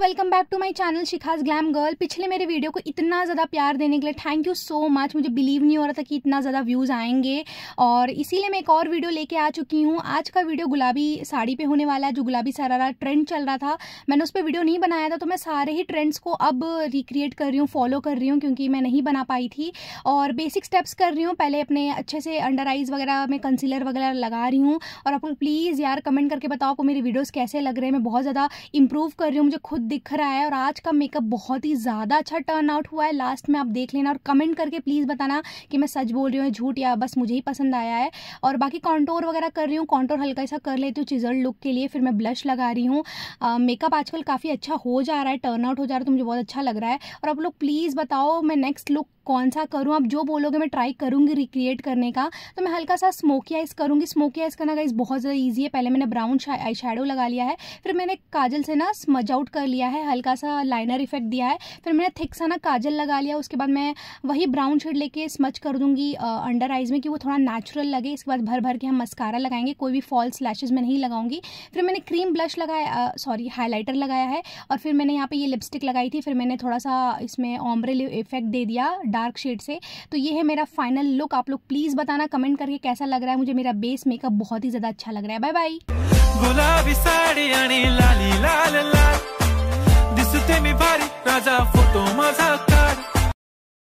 welcome back to my channel Shikha's glam girl पिछले मेरे video को इतना ज़्यादा प्यार देने के लिए थैंक यू सो मच मुझे बिलीव नहीं हो रहा था कि इतना ज़्यादा व्यूज़ आएंगे और इसीलिए मैं एक और वीडियो लेके आ चुकी हूँ आज का वीडियो गुलाबी साड़ी पे होने वाला है जो गुलाबी सरारा ट्रेंड चल रहा था मैंने उस पर वीडियो नहीं बनाया था तो मैं सारे ही ट्रेंड्स को अब रिक्रिएट कर रही हूँ फॉलो कर रही हूँ क्योंकि मैं नहीं बना पाई थी और बेसिक स्टेप्स कर रही हूँ पहले अपने अच्छे से अंडर आइज़ वगैरह में कंसीलर वगैरह लगा रही हूँ और आप प्लीज़ यार कमेंट करके बताओ आपको मेरी वीडियोज़ कैसे लग रहे हैं मैं बहुत ज़्यादा इंप्रूव कर रही हूँ मुझे खुद दिख रहा है और आज का मेकअप बहुत ही ज़्यादा अच्छा टर्न आउट हुआ है लास्ट में आप देख लेना और कमेंट करके प्लीज़ बताना कि मैं सच बोल रही हूँ झूठ या बस मुझे ही पसंद आया है और बाकी कॉन्टोर वगैरह कर रही हूँ कॉन्टोर हल्का ऐसा कर लेती हूँ चिजल लुक के लिए फिर मैं ब्लश लगा रही हूँ मेकअप आजकल काफ़ी अच्छा हो जा रहा है टर्न आउट हो जा रहा है तो मुझे बहुत अच्छा लग रहा है और आप लोग प्लीज़ बताओ मैं नेक्स्ट लुक कौन सा करूँ आप जो बोलोगे मैं ट्राई करूँगी रिक्रिएट करने का तो मैं हल्का सा स्मोकी आइज करूँगी स्मोकी आइज करना गाइस बहुत ज़्यादा ईजी है पहले मैंने ब्राउन आई शेडो लगा लिया है फिर मैंने काजल से ना स्मज आउट कर लिया है हल्का सा लाइनर इफेक्ट दिया है फिर मैंने थिक सा ना काजल लगा लिया उसके बाद मैं वही ब्राउन शेड लेके स्मच कर दूँगी अंडर आइज में कि वो थोड़ा नेचुरल लगे इसके बाद भर भर के हम मस्कारा लगाएंगे कोई भी फॉल्स लैशेज में नहीं लगाऊंगी फिर मैंने क्रीम ब्लश लगाया सॉरी हाईलाइटर लगाया है और फिर मैंने यहाँ पे ये लिपस्टिक लगाई थी फिर मैंने थोड़ा सा इसमें ऑमरे इफेक्ट दे दिया डार्क शेड से तो ये है मेरा फाइनल लुक आप लोग प्लीज़ बताना कमेंट करके कैसा लग रहा है मुझे मेरा बेस मेकअप बहुत ही ज़्यादा अच्छा लग रहा है बाय बाय गुलाबी साडी लाली लाल लाल दिसते मी भारी राजा फोटो